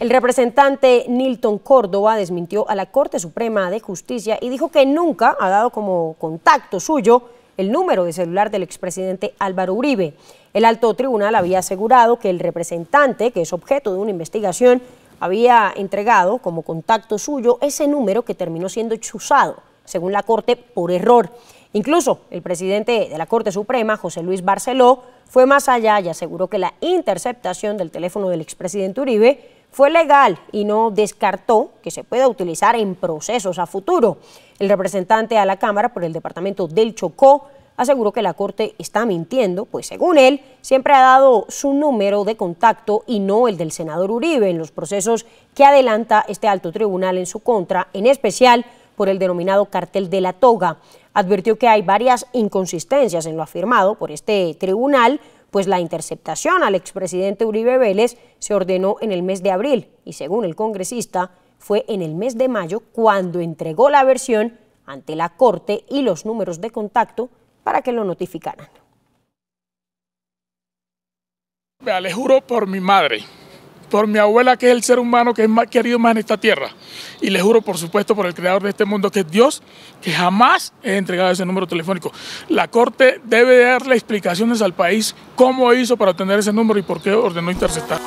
El representante Nilton Córdoba desmintió a la Corte Suprema de Justicia y dijo que nunca ha dado como contacto suyo el número de celular del expresidente Álvaro Uribe. El alto tribunal había asegurado que el representante, que es objeto de una investigación, había entregado como contacto suyo ese número que terminó siendo chuzado, según la Corte, por error. Incluso el presidente de la Corte Suprema, José Luis Barceló, fue más allá y aseguró que la interceptación del teléfono del expresidente Uribe fue legal y no descartó que se pueda utilizar en procesos a futuro. El representante a la Cámara por el Departamento del Chocó aseguró que la Corte está mintiendo, pues según él, siempre ha dado su número de contacto y no el del senador Uribe en los procesos que adelanta este alto tribunal en su contra, en especial por el denominado cartel de la toga. Advirtió que hay varias inconsistencias en lo afirmado por este tribunal, pues la interceptación al expresidente Uribe Vélez se ordenó en el mes de abril y según el congresista fue en el mes de mayo cuando entregó la versión ante la Corte y los números de contacto para que lo notificaran. Me juro por mi madre por mi abuela que es el ser humano que es más querido más en esta tierra. Y le juro, por supuesto, por el creador de este mundo que es Dios, que jamás he entregado ese número telefónico. La Corte debe darle explicaciones al país cómo hizo para obtener ese número y por qué ordenó interceptar.